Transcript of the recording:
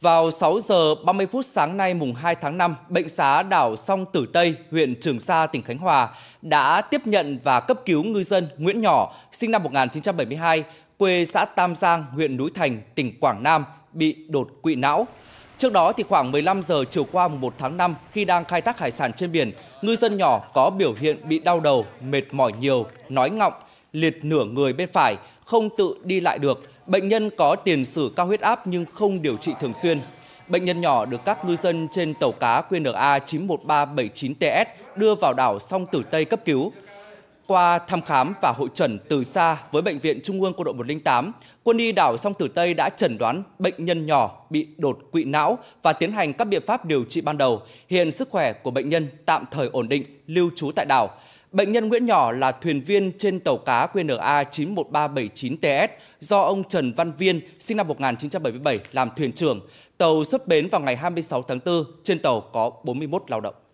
Vào 6 giờ 30 phút sáng nay mùng 2 tháng 5, bệnh xá đảo Song Tử Tây, huyện Trường Sa, tỉnh Khánh Hòa đã tiếp nhận và cấp cứu ngư dân Nguyễn Nhỏ, sinh năm 1972, quê xã Tam Giang, huyện Núi Thành, tỉnh Quảng Nam bị đột quỵ não. Trước đó thì khoảng 15 giờ chiều qua mùng 1 tháng 5 khi đang khai thác hải sản trên biển, ngư dân nhỏ có biểu hiện bị đau đầu, mệt mỏi nhiều, nói ngọng, liệt nửa người bên phải, không tự đi lại được Bệnh nhân có tiền sử cao huyết áp nhưng không điều trị thường xuyên. Bệnh nhân nhỏ được các ngư dân trên tàu cá QNA 91379TS đưa vào đảo Song Tử Tây cấp cứu. Qua thăm khám và hội trần từ xa với Bệnh viện Trung ương Quân đội 108, quân y đảo Song Tử Tây đã chẩn đoán bệnh nhân nhỏ bị đột quỵ não và tiến hành các biện pháp điều trị ban đầu. Hiện sức khỏe của bệnh nhân tạm thời ổn định, lưu trú tại đảo. Bệnh nhân Nguyễn Nhỏ là thuyền viên trên tàu cá QNA 91379TS do ông Trần Văn Viên, sinh năm 1977, làm thuyền trưởng. Tàu xuất bến vào ngày 26 tháng 4, trên tàu có 41 lao động.